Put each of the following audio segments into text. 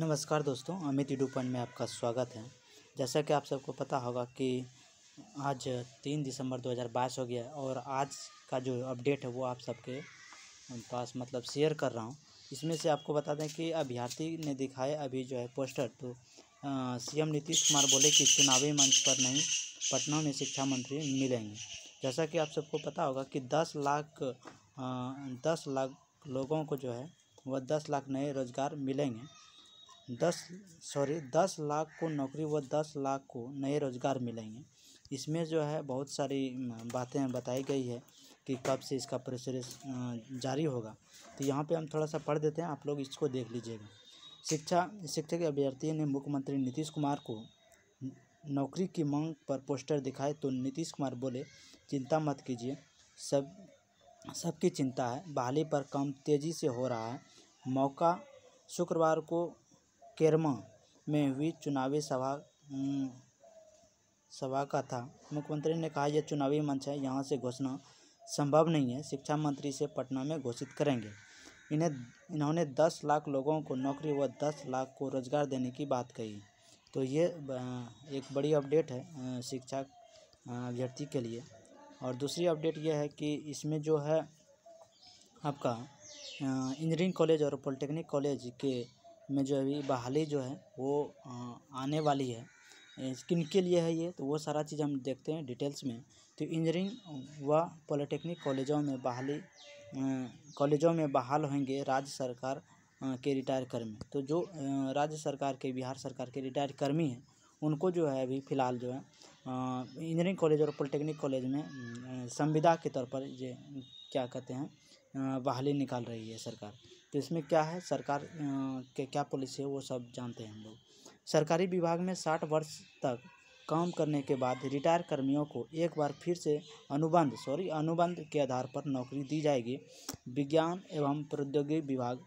नमस्कार दोस्तों Amit YouTube point में आपका स्वागत है जैसा कि आप सबको पता होगा कि आज तीन दिसंबर 2022 हो गया और आज का जो अपडेट है वो आप सबके पास मतलब शेयर कर रहा हूँ इसमें से आपको बता दें कि अभ्यर्थी ने दिखाए अभी जो है पोस्टर तो सीएम नीतीश कुमार बोले कि चुनावी मंच पर नहीं पटना में शिक्षा मंत्री मिलेंगे जैसा कि आप सबको पता होगा कि दस लाख दस लाख लोगों को जो है वह दस लाख नए रोज़गार मिलेंगे दस सॉरी दस लाख को नौकरी व दस लाख को नए रोज़गार मिलेंगे इसमें जो है बहुत सारी बातें बताई गई है कि कब से इसका प्रोसेस जारी होगा तो यहाँ पे हम थोड़ा सा पढ़ देते हैं आप लोग इसको देख लीजिएगा शिक्षा शिक्षा के ने मुख्यमंत्री नीतीश कुमार को नौकरी की मांग पर पोस्टर दिखाए तो नीतीश कुमार बोले चिंता मत कीजिए सब सबकी चिंता है बहाली पर काम तेज़ी से हो रहा है मौका शुक्रवार को केरमा में हुई चुनावी सभा हम्म, सभा का था मुख्यमंत्री ने कहा यह चुनावी मंच है यहाँ से घोषणा संभव नहीं है शिक्षा मंत्री से पटना में घोषित करेंगे इन्हें इन्होंने दस लाख लोगों को नौकरी व दस लाख को रोज़गार देने की बात कही तो ये एक बड़ी अपडेट है शिक्षा अभ्यर्थी के लिए और दूसरी अपडेट यह है कि इसमें जो है आपका इंजीनियरिंग कॉलेज और पॉलिटेक्निक कॉलेज के में जो अभी बहाली जो है वो आने वाली है किन के लिए है ये तो वो सारा चीज़ हम देखते हैं डिटेल्स में तो इंजीनियरिंग व पॉलिटेक्निक कॉलेजों में बहाली कॉलेजों में बहाल होंगे राज्य सरकार के रिटायर कर्मी तो जो राज्य सरकार के बिहार सरकार के रिटायर कर्मी हैं उनको जो है अभी फ़िलहाल जो है इंजीनियरिंग कॉलेज और पॉलिटेक्निक कॉलेज में संविदा के तौर पर ये क्या कहते हैं बहाली निकाल रही है सरकार तो इसमें क्या है सरकार के क्या पॉलिसी है वो सब जानते हैं हम लोग सरकारी विभाग में साठ वर्ष तक काम करने के बाद रिटायर कर्मियों को एक बार फिर से अनुबंध सॉरी अनुबंध के आधार पर नौकरी दी जाएगी विज्ञान एवं प्रौद्योगिकी विभाग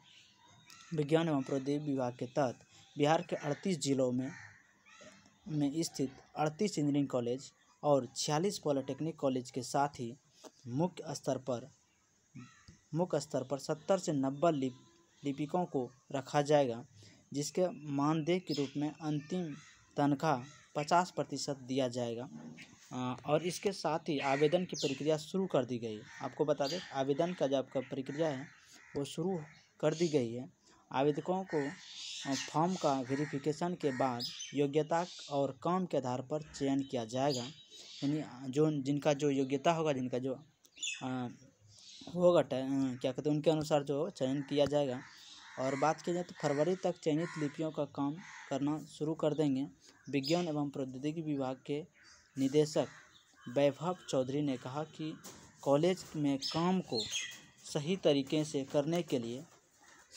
विज्ञान एवं प्रौद्योगिकी विभाग के तहत बिहार के अड़तीस जिलों में में स्थित अड़तीस इंजीनियरिंग कॉलेज और छियालीस पॉलिटेक्निक कॉलेज के साथ ही मुख्य स्तर पर मुख्य स्तर पर सत्तर से नब्बे लिप लिपिकों को रखा जाएगा जिसके मानदेय के रूप में अंतिम तनख्वाह पचास प्रतिशत दिया जाएगा और इसके साथ ही आवेदन की प्रक्रिया शुरू कर दी गई आपको बता दें आवेदन का जो आपका प्रक्रिया है वो शुरू कर दी गई है आवेदकों को फॉर्म का वेरिफिकेशन के बाद योग्यता और काम के आधार पर चयन किया जाएगा यानी जो जिनका जो योग्यता होगा जिनका जो होगा अं, क्या कहते हैं उनके अनुसार जो चयन किया जाएगा और बात की जाए तो फरवरी तक चयनित लिपियों का काम करना शुरू कर देंगे विज्ञान एवं प्रौद्योगिकी विभाग के निदेशक वैभव चौधरी ने कहा कि कॉलेज में काम को सही तरीके से करने के लिए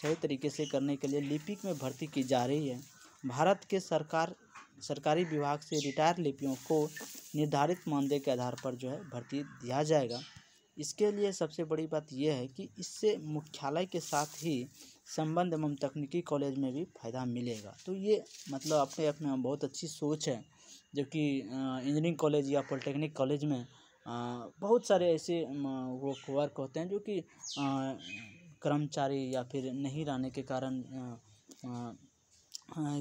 सही तरीके से करने के लिए लिपिक में भर्ती की जा रही है भारत के सरकार सरकारी विभाग से रिटायर लिपियों को निर्धारित मानदेय के आधार पर जो है भर्ती दिया जाएगा इसके लिए सबसे बड़ी बात यह है कि इससे मुख्यालय के साथ ही संबंध एवं तकनीकी कॉलेज में भी फायदा मिलेगा तो ये मतलब अपने आप में बहुत अच्छी सोच है जबकि इंजीनियरिंग कॉलेज या पॉलिटेक्निक कॉलेज में बहुत सारे ऐसे वो वर्क होते हैं जो कि कर्मचारी या फिर नहीं रहने के कारण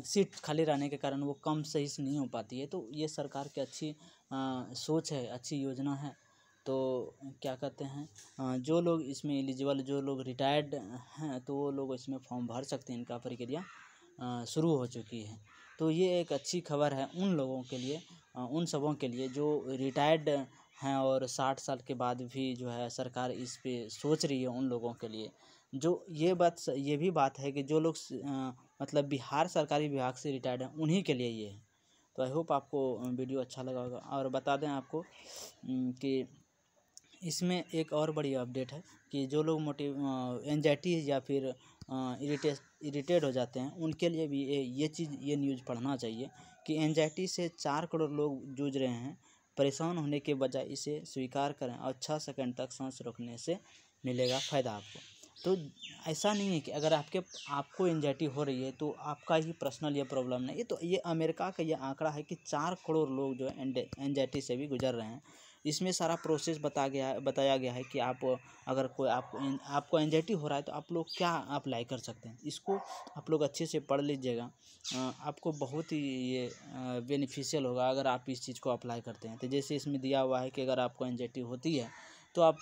सीट खाली रहने के कारण वो कम सही से नहीं हो पाती है तो ये सरकार की अच्छी सोच है अच्छी योजना है तो क्या कहते हैं जो लोग इसमें एलिजिबल जो लोग रिटायर्ड हैं तो वो लोग इसमें फॉर्म भर सकते हैं इनका प्रक्रिया शुरू हो चुकी है तो ये एक अच्छी खबर है उन लोगों के लिए उन सबों के लिए जो रिटायर्ड हैं और साठ साल के बाद भी जो है सरकार इस पर सोच रही है उन लोगों के लिए जो ये बात ये भी बात है कि जो लोग मतलब बिहार सरकारी विभाग से रिटायर्ड हैं उन्हीं के लिए ये है तो आई होप आपको वीडियो अच्छा लगा होगा और बता दें आपको कि इसमें एक और बड़ी अपडेट है कि जो लोग मोटिव एनजाइटी या फिर इरिटेस इरिटेट हो जाते हैं उनके लिए भी ये ये चीज़ ये न्यूज़ पढ़ना चाहिए कि एनजाइटी से चार करोड़ लोग जूझ रहे हैं परेशान होने के बजाय इसे स्वीकार करें और छः सेकंड तक सांस रोकने से मिलेगा फ़ायदा आपको तो ऐसा नहीं है कि अगर आपके आपको एनजाइटी हो रही है तो आपका ही पर्सनल ये प्रॉब्लम नहीं तो ये अमेरिका का ये आंकड़ा है कि चार करोड़ लोग जो है एनजाइटी से भी गुजर रहे हैं इसमें सारा प्रोसेस बता गया बताया गया है कि आप अगर कोई आप आपको एनजाइटी हो रहा है तो आप लोग क्या अप्लाई कर सकते हैं इसको आप लोग अच्छे से पढ़ लीजिएगा आपको बहुत ही ये बेनिफिशियल होगा अगर आप इस चीज़ को अप्लाई करते हैं तो जैसे इसमें दिया हुआ है कि अगर आपको एनजाइटी होती है तो आप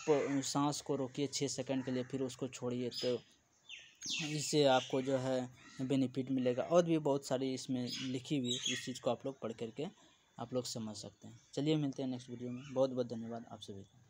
सांस को रोकिए छः सेकंड के लिए फिर उसको छोड़िए तो इससे आपको जो है बेनिफिट मिलेगा और भी बहुत सारी इसमें लिखी हुई इस चीज़ को आप लोग पढ़ करके आप लोग समझ सकते हैं चलिए मिलते हैं नेक्स्ट वीडियो में बहुत बहुत धन्यवाद आप सभी का